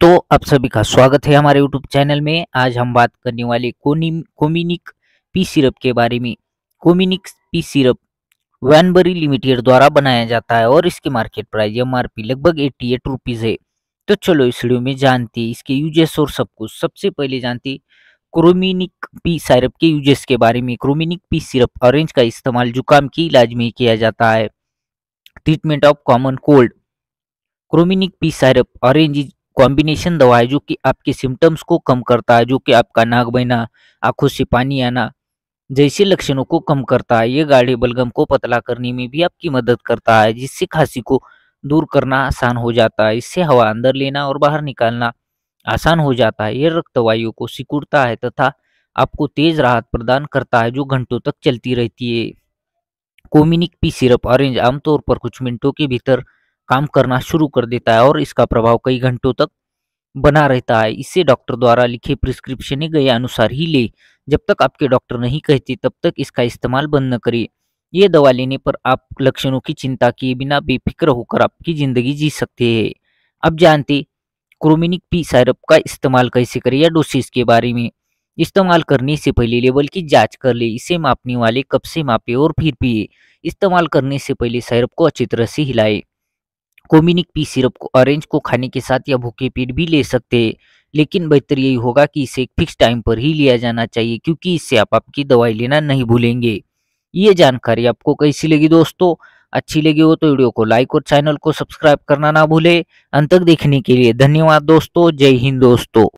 तो आप सभी का स्वागत है हमारे यूट्यूब चैनल में आज हम बात करने वाले कोमिनिक पी सिरप के बारे में कोमिनिक पी सिरप वैनबरी लिमिटेड द्वारा बनाया जाता है और इसके market price M R P लगभग एट्टी एट रुपीज़ है तो चलो इस वीडियो में जानते इसके यूजेस और सब कुछ सबसे पहले जानते क्रोमिनिक पी सिरप के यूजेस के बारे में क्रोमिनिक पी सिरप ऑरेंज का इस्तेमाल जुकाम के इलाज में किया जाता है ट्रीटमेंट ऑफ कॉमन कोल्ड क्रोमिनिक P syrup orange is combination दवा है जो कि आपके सिम्टम्स को कम करता है जो कि आपका नाक बहना आंखों से पानी आना जैसे लक्षणों को कम करता है ये गाढ़े बलगम को पतला करने में भी आपकी मदद करता है जिससे खांसी को दूर करना आसान हो जाता है इससे हवा अंदर लेना और बाहर निकालना आसान हो जाता है ये रक्तवायु को सिकुड़ता है तथा आपको तेज राहत प्रदान करता है जो घंटों तक चलती रहती है कोमिनिक पी सिरप ऑरेंज आमतौर पर कुछ मिनटों के भीतर काम करना शुरू कर देता है और इसका प्रभाव कई घंटों तक बना रहता है इसे डॉक्टर द्वारा लिखे प्रिस्क्रिप्शन गए अनुसार ही ले जब तक आपके डॉक्टर नहीं कहते तब तक इसका इस्तेमाल बंद न करें ये दवा लेने पर आप लक्षणों की चिंता किए बिना बेफिक्र होकर आपकी ज़िंदगी जी सकते हैं अब जानते क्रोमिनिक पी सैरप का इस्तेमाल कैसे करें या डोसेज के बारे में इस्तेमाल करने से पहले लेवल की जांच कर ले इसे मापने वाले कब से मापे और फिर पिए इस्तेमाल करने से पहले सैरप को अच्छी तरह से हिलाए कोमिनिक पी सिरप को ऑरेंज को खाने के साथ या भूखे पेट भी ले सकते हैं लेकिन बेहतर यही होगा कि इसे एक फिक्स टाइम पर ही लिया जाना चाहिए क्योंकि इससे आप आपकी दवाई लेना नहीं भूलेंगे ये जानकारी आपको कैसी लगी दोस्तों अच्छी लगी हो तो वीडियो को लाइक और चैनल को सब्सक्राइब करना ना भूले अंत तक देखने के लिए धन्यवाद दोस्तों जय हिंद दोस्तों